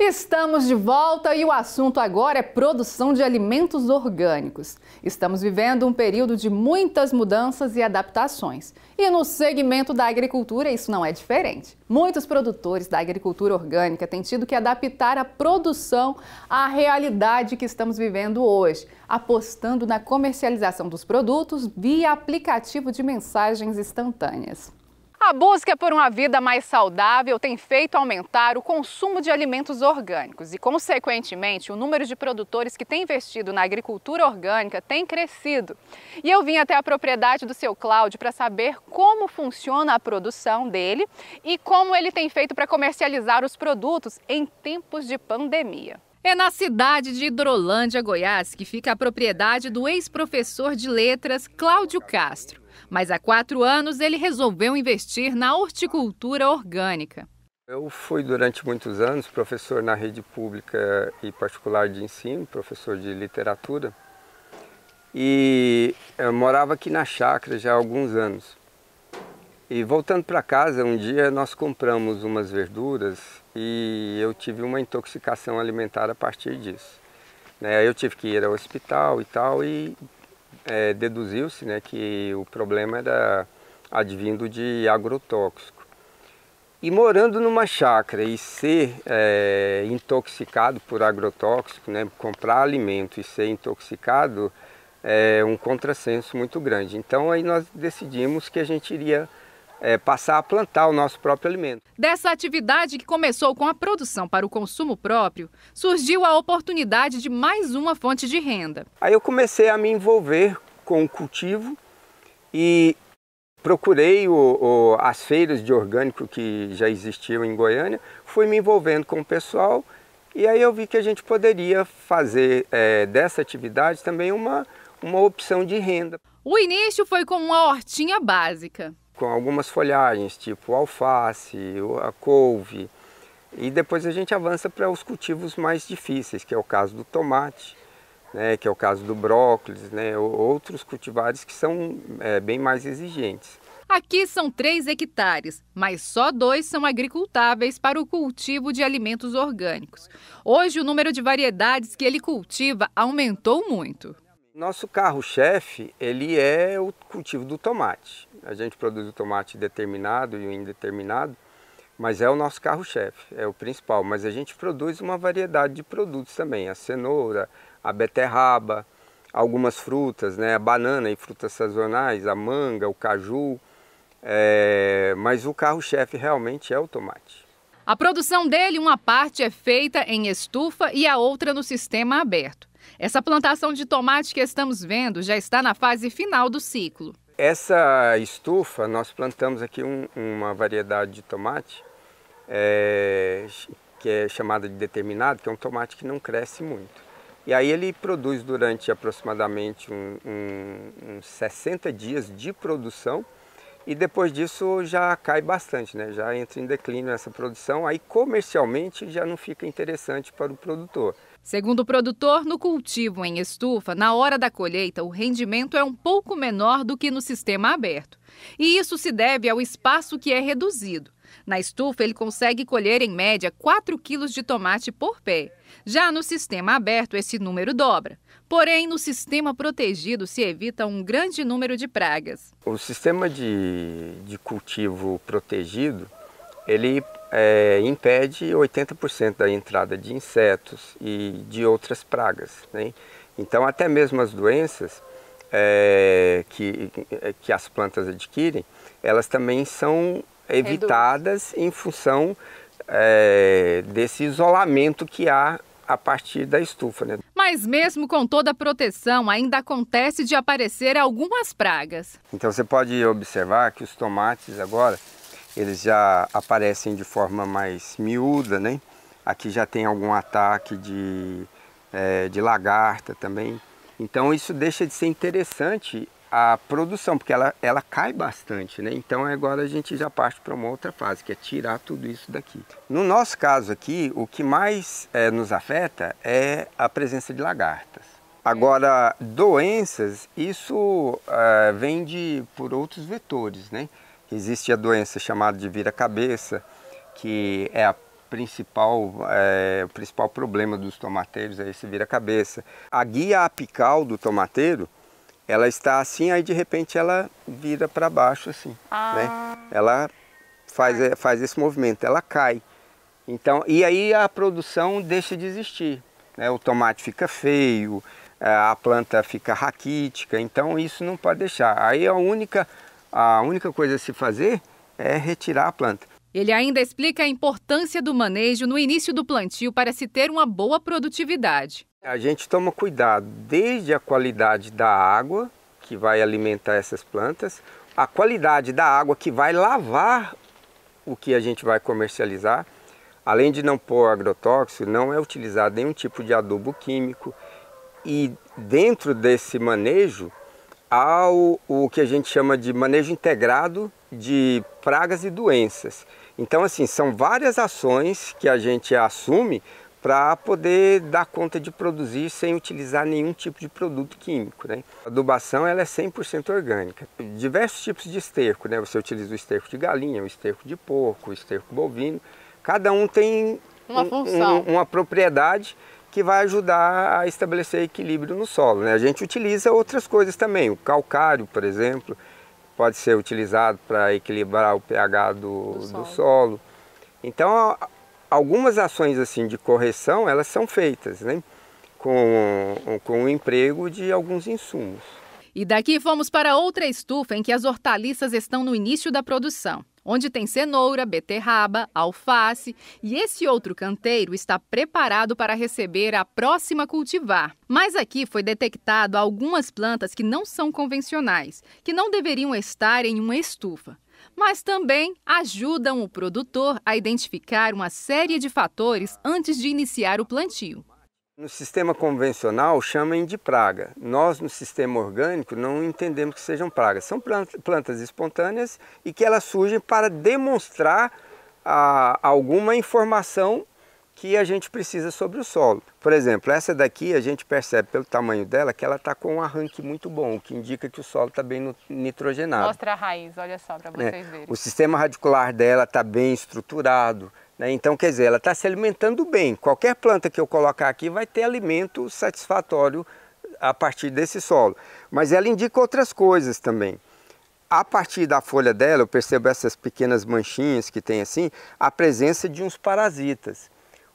Estamos de volta e o assunto agora é produção de alimentos orgânicos. Estamos vivendo um período de muitas mudanças e adaptações. E no segmento da agricultura isso não é diferente. Muitos produtores da agricultura orgânica têm tido que adaptar a produção à realidade que estamos vivendo hoje, apostando na comercialização dos produtos via aplicativo de mensagens instantâneas. A busca por uma vida mais saudável tem feito aumentar o consumo de alimentos orgânicos e, consequentemente, o número de produtores que têm investido na agricultura orgânica tem crescido. E eu vim até a propriedade do seu Cláudio para saber como funciona a produção dele e como ele tem feito para comercializar os produtos em tempos de pandemia. É na cidade de Hidrolândia, Goiás, que fica a propriedade do ex-professor de letras Cláudio Castro. Mas há quatro anos ele resolveu investir na horticultura orgânica. Eu fui durante muitos anos professor na rede pública e particular de ensino, professor de literatura. E morava aqui na chácara já há alguns anos. E voltando para casa, um dia nós compramos umas verduras e eu tive uma intoxicação alimentar a partir disso. Né? Eu tive que ir ao hospital e tal, e é, deduziu-se né, que o problema era advindo de agrotóxico. E morando numa chácara e ser é, intoxicado por agrotóxico, né, comprar alimento e ser intoxicado é um contrassenso muito grande. Então aí nós decidimos que a gente iria é, passar a plantar o nosso próprio alimento. Dessa atividade que começou com a produção para o consumo próprio, surgiu a oportunidade de mais uma fonte de renda. Aí eu comecei a me envolver com o cultivo e procurei o, o, as feiras de orgânico que já existiam em Goiânia, fui me envolvendo com o pessoal e aí eu vi que a gente poderia fazer é, dessa atividade também uma, uma opção de renda. O início foi com uma hortinha básica com algumas folhagens, tipo alface, a couve. E depois a gente avança para os cultivos mais difíceis, que é o caso do tomate, né, que é o caso do brócolis, né, outros cultivares que são é, bem mais exigentes. Aqui são três hectares, mas só dois são agricultáveis para o cultivo de alimentos orgânicos. Hoje, o número de variedades que ele cultiva aumentou muito. Nosso carro-chefe ele é o cultivo do tomate. A gente produz o tomate determinado e o indeterminado, mas é o nosso carro-chefe, é o principal. Mas a gente produz uma variedade de produtos também, a cenoura, a beterraba, algumas frutas, né? a banana e frutas sazonais, a manga, o caju, é... mas o carro-chefe realmente é o tomate. A produção dele, uma parte é feita em estufa e a outra no sistema aberto. Essa plantação de tomate que estamos vendo já está na fase final do ciclo. Essa estufa, nós plantamos aqui um, uma variedade de tomate é, que é chamada de determinado, que é um tomate que não cresce muito. E aí ele produz durante aproximadamente um, um, uns 60 dias de produção e depois disso já cai bastante, né? já entra em declínio essa produção, aí comercialmente já não fica interessante para o produtor. Segundo o produtor, no cultivo em estufa, na hora da colheita, o rendimento é um pouco menor do que no sistema aberto. E isso se deve ao espaço que é reduzido. Na estufa, ele consegue colher, em média, 4 quilos de tomate por pé. Já no sistema aberto, esse número dobra. Porém, no sistema protegido, se evita um grande número de pragas. O sistema de, de cultivo protegido ele é, impede 80% da entrada de insetos e de outras pragas. Né? Então, até mesmo as doenças é, que, é, que as plantas adquirem, elas também são evitadas em função é, desse isolamento que há a partir da estufa. Né? Mas mesmo com toda a proteção, ainda acontece de aparecer algumas pragas. Então você pode observar que os tomates agora eles já aparecem de forma mais miúda, né? Aqui já tem algum ataque de, é, de lagarta também. Então isso deixa de ser interessante a produção, porque ela, ela cai bastante, né? Então agora a gente já parte para uma outra fase, que é tirar tudo isso daqui. No nosso caso aqui, o que mais é, nos afeta é a presença de lagartas. Agora, doenças, isso é, vem de, por outros vetores, né? Existe a doença chamada de vira-cabeça, que é a principal, é, o principal problema dos tomateiros, é esse vira-cabeça. A guia apical do tomateiro, ela está assim, aí de repente ela vira para baixo assim, ah. né? Ela faz, ah. é, faz esse movimento, ela cai. Então, e aí a produção deixa de existir, né? O tomate fica feio, a planta fica raquítica, então isso não pode deixar. Aí a única a única coisa a se fazer é retirar a planta. Ele ainda explica a importância do manejo no início do plantio para se ter uma boa produtividade. A gente toma cuidado desde a qualidade da água que vai alimentar essas plantas, a qualidade da água que vai lavar o que a gente vai comercializar. Além de não pôr agrotóxico, não é utilizado nenhum tipo de adubo químico. E dentro desse manejo, há o, que a gente chama de manejo integrado de pragas e doenças. Então, assim, são várias ações que a gente assume para poder dar conta de produzir sem utilizar nenhum tipo de produto químico. Né? A adubação ela é 100% orgânica. Diversos tipos de esterco, né? você utiliza o esterco de galinha, o esterco de porco, o esterco bovino. Cada um tem uma, um, um, uma propriedade que vai ajudar a estabelecer equilíbrio no solo. Né? A gente utiliza outras coisas também, o calcário, por exemplo, pode ser utilizado para equilibrar o pH do, do, solo. do, solo. Então, algumas ações assim de correção, elas são feitas né? com, com o emprego de alguns insumos. E daqui fomos para outra estufa em que as hortaliças estão no início da produção onde tem cenoura, beterraba, alface e esse outro canteiro está preparado para receber a próxima cultivar. Mas aqui foi detectado algumas plantas que não são convencionais, que não deveriam estar em uma estufa mas também ajudam o produtor a identificar uma série de fatores antes de iniciar o plantio. No sistema convencional chamam de praga. Nós, no sistema orgânico, não entendemos que sejam pragas. São plantas espontâneas e que elas surgem para demonstrar a, ah, alguma informação que a gente precisa sobre o solo. Por exemplo, essa daqui a gente percebe pelo tamanho dela que ela está com um arranque muito bom, o que indica que o solo está bem nitrogenado. Mostra a raiz, olha só para é. vocês é. verem. O sistema radicular dela está bem estruturado, né? Então, quer dizer, ela está se alimentando bem. Qualquer planta que eu colocar aqui vai ter alimento satisfatório a partir desse solo. Mas ela indica outras coisas também. A partir da folha dela, eu percebo essas pequenas manchinhas que tem assim, a presença de uns parasitas.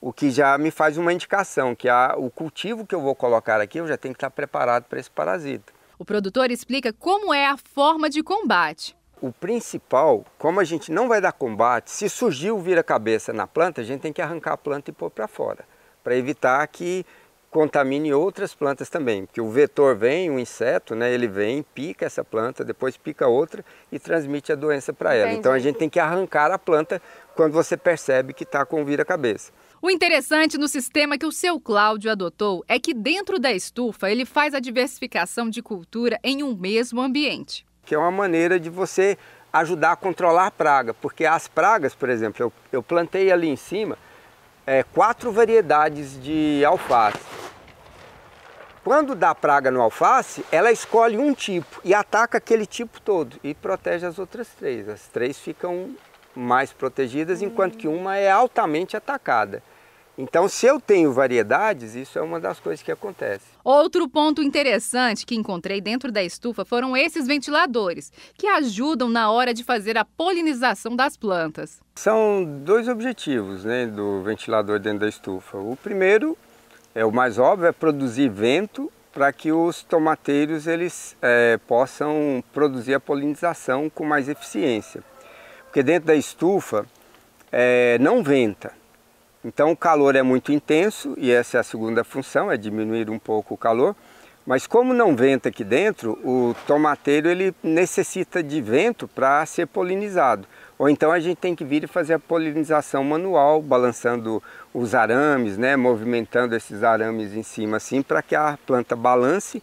O que já me faz uma indicação, que a, o cultivo que eu vou colocar aqui, eu já tenho que estar preparado para esse parasita. O produtor explica como é a forma de combate. O principal, como a gente não vai dar combate, se surgir o vira-cabeça na planta, a gente tem que arrancar a planta e pôr para fora, para evitar que contamine outras plantas também, porque o vetor vem, o inseto, né, ele vem, pica essa planta, depois pica outra e transmite a doença para ela. Então a gente tem que arrancar a planta quando você percebe que está com vira-cabeça. O interessante no sistema que o seu Cláudio adotou é que dentro da estufa ele faz a diversificação de cultura em um mesmo ambiente que é uma maneira de você ajudar a controlar a praga, porque as pragas, por exemplo, eu, eu plantei ali em cima é, quatro variedades de alface. Quando dá praga no alface, ela escolhe um tipo e ataca aquele tipo todo e protege as outras três. As três ficam mais protegidas, enquanto que hum. uma é altamente atacada. Então, se eu tenho variedades, isso é uma das coisas que acontece. Outro ponto interessante que encontrei dentro da estufa foram esses ventiladores, que ajudam na hora de fazer a polinização das plantas. São dois objetivos né, do ventilador dentro da estufa. O primeiro, é o mais óbvio, é produzir vento para que os tomateiros eles, é, possam produzir a polinização com mais eficiência. Porque dentro da estufa é, não venta. Então o calor é muito intenso e essa é a segunda função, é diminuir um pouco o calor. Mas como não venta aqui dentro, o tomateiro ele necessita de vento para ser polinizado. Ou então a gente tem que vir e fazer a polinização manual, balançando os arames, né, movimentando esses arames em cima assim para que a planta balance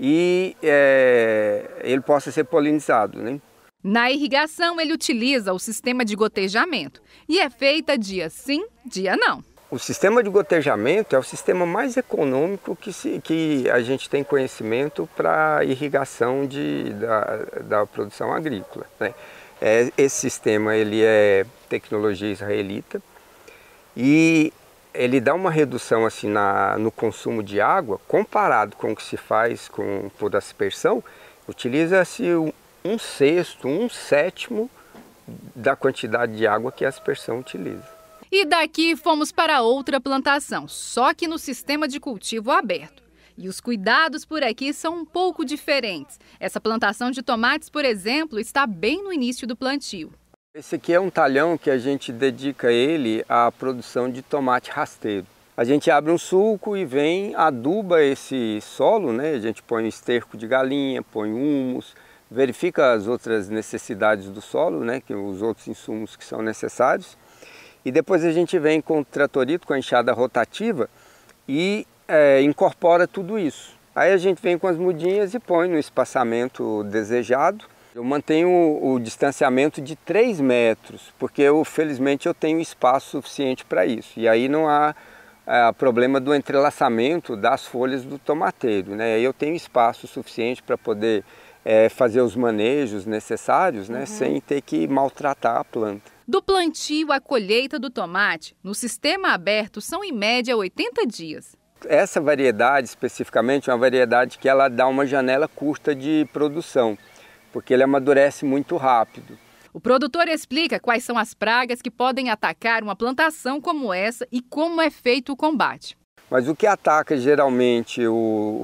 e é, ele possa ser polinizado. Né? Na irrigação, ele utiliza o sistema de gotejamento e é feita dia sim, dia não. O sistema de gotejamento é o sistema mais econômico que, se, que a gente tem conhecimento para irrigação de, da, da produção agrícola. Né? É, esse sistema ele é tecnologia israelita e ele dá uma redução assim na, no consumo de água comparado com o que se faz com por aspersão. Utiliza-se um sexto, um sétimo da quantidade de água que a aspersão utiliza. E daqui fomos para outra plantação, só que no sistema de cultivo aberto. E os cuidados por aqui são um pouco diferentes. Essa plantação de tomates, por exemplo, está bem no início do plantio. Esse aqui é um talhão que a gente dedica ele à produção de tomate rasteiro. A gente abre um sulco e vem aduba esse solo, né? A gente põe esterco de galinha, põe humus, verifica as outras necessidades do solo, né, que os outros insumos que são necessários. E depois a gente vem com o tratorito, com a enxada rotativa e é, incorpora tudo isso. Aí a gente vem com as mudinhas e põe no espaçamento desejado. Eu mantenho o, o distanciamento de 3 metros, porque eu, felizmente eu tenho espaço suficiente para isso. E aí não há é, problema do entrelaçamento das folhas do tomateiro. Né? Eu tenho espaço suficiente para poder é, fazer os manejos necessários, né, uhum. sem ter que maltratar a planta. Do plantio à colheita do tomate, no sistema aberto são em média 80 dias. Essa variedade especificamente é uma variedade que ela dá uma janela curta de produção, porque ele amadurece muito rápido. O produtor explica quais são as pragas que podem atacar uma plantação como essa e como é feito o combate. Mas o que ataca geralmente o,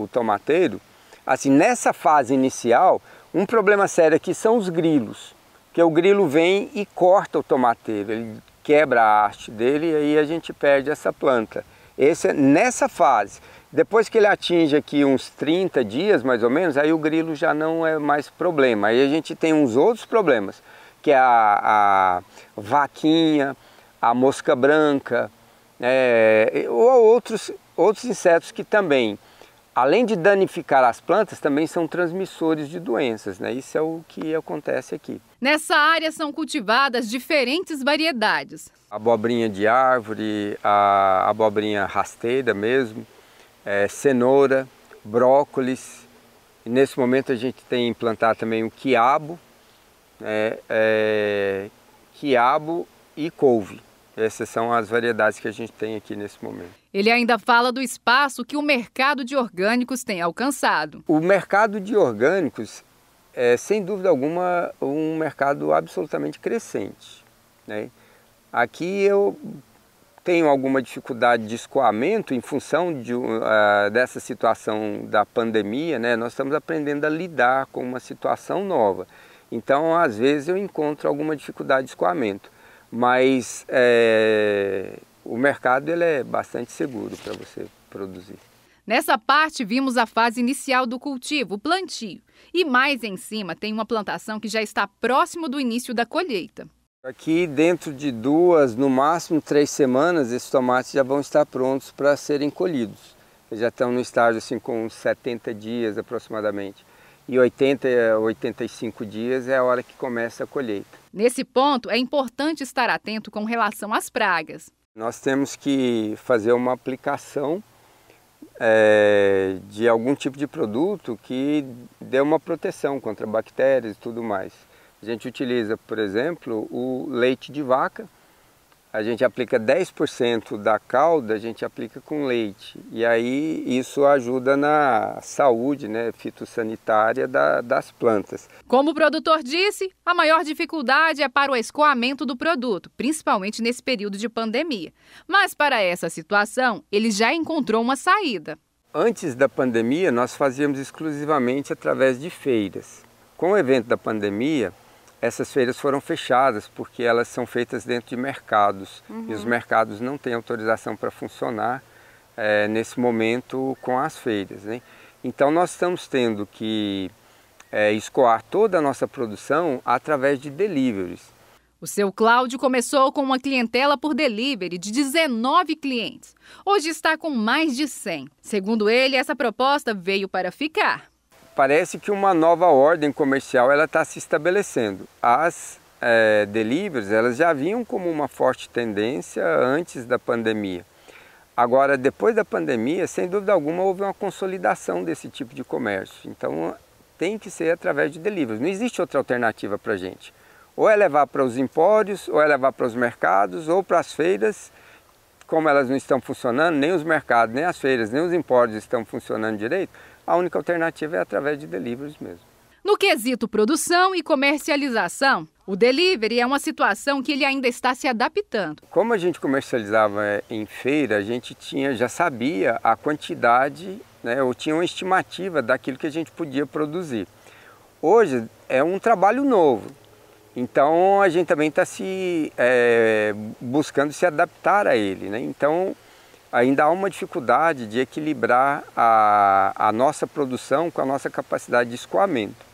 o tomateiro assim, nessa fase inicial, um problema sério aqui são os grilos, que o grilo vem e corta o tomateiro, ele quebra a haste dele e aí a gente perde essa planta. Esse é nessa fase. Depois que ele atinge aqui uns 30 dias, mais ou menos, aí o grilo já não é mais problema. Aí a gente tem uns outros problemas, que é a, a vaquinha, a mosca branca, é, ou outros, outros insetos que também além de danificar as plantas, também são transmissores de doenças, né? Isso é o que acontece aqui. Nessa área são cultivadas diferentes variedades. A abobrinha de árvore, a abobrinha rasteira mesmo, é, cenoura, brócolis. E nesse momento a gente tem implantar também o quiabo, é, é, quiabo e couve. Essas são as variedades que a gente tem aqui nesse momento. Ele ainda fala do espaço que o mercado de orgânicos tem alcançado. O mercado de orgânicos é, sem dúvida alguma, um mercado absolutamente crescente. Né? Aqui eu tenho alguma dificuldade de escoamento em função de, uh, dessa situação da pandemia. Né? Nós estamos aprendendo a lidar com uma situação nova. Então, às vezes, eu encontro alguma dificuldade de escoamento mas é, o mercado ele é bastante seguro para você produzir. Nessa parte, vimos a fase inicial do cultivo, o plantio. E mais em cima, tem uma plantação que já está próximo do início da colheita. Aqui, dentro de duas, no máximo três semanas, esses tomates já vão estar prontos para serem colhidos. Eles já estão no estágio assim, com 70 dias aproximadamente. E 80 a 85 dias é a hora que começa a colheita. Nesse ponto, é importante estar atento com relação às pragas. Nós temos que fazer uma aplicação é, de algum tipo de produto que dê uma proteção contra bactérias e tudo mais. A gente utiliza, por exemplo, o leite de vaca, a gente aplica 10% da calda, a gente aplica com leite. E aí isso ajuda na saúde né, fitossanitária da, das plantas. Como o produtor disse, a maior dificuldade é para o escoamento do produto, principalmente nesse período de pandemia. Mas para essa situação, ele já encontrou uma saída. Antes da pandemia, nós fazíamos exclusivamente através de feiras. Com o evento da pandemia, essas feiras foram fechadas porque elas são feitas dentro de mercados uhum. e os uhum. mercados não têm autorização para funcionar é, nesse momento com as feiras. Né? Então nós estamos tendo que é, escoar toda a nossa produção através de deliveries. O seu Cláudio começou com uma clientela por delivery de 19 clientes. Hoje está com mais de 100. Segundo ele, essa proposta veio para ficar parece que uma nova ordem comercial ela está se estabelecendo. As é, deliveries elas já vinham como uma forte tendência antes da pandemia. Agora, depois da pandemia, sem dúvida alguma, houve uma consolidação desse tipo de comércio. Então, tem que ser através de deliveries. Não existe outra alternativa para a gente. Ou é levar para os empórios, ou é levar para os mercados, ou para as feiras. Como elas não estão funcionando, nem os mercados, nem as feiras, nem os empórios estão funcionando direito, a única alternativa é através de deliveries mesmo. No quesito produção e comercialização, o delivery é uma situação que ele ainda está se adaptando. Como a gente comercializava é, em feira, a gente tinha, já sabia a quantidade, né, ou tinha uma estimativa daquilo que a gente podia produzir. Hoje é um trabalho novo, então a gente também está se é, buscando se adaptar a ele. Né? Então ainda há uma dificuldade de equilibrar a, a nossa produção com a nossa capacidade de escoamento.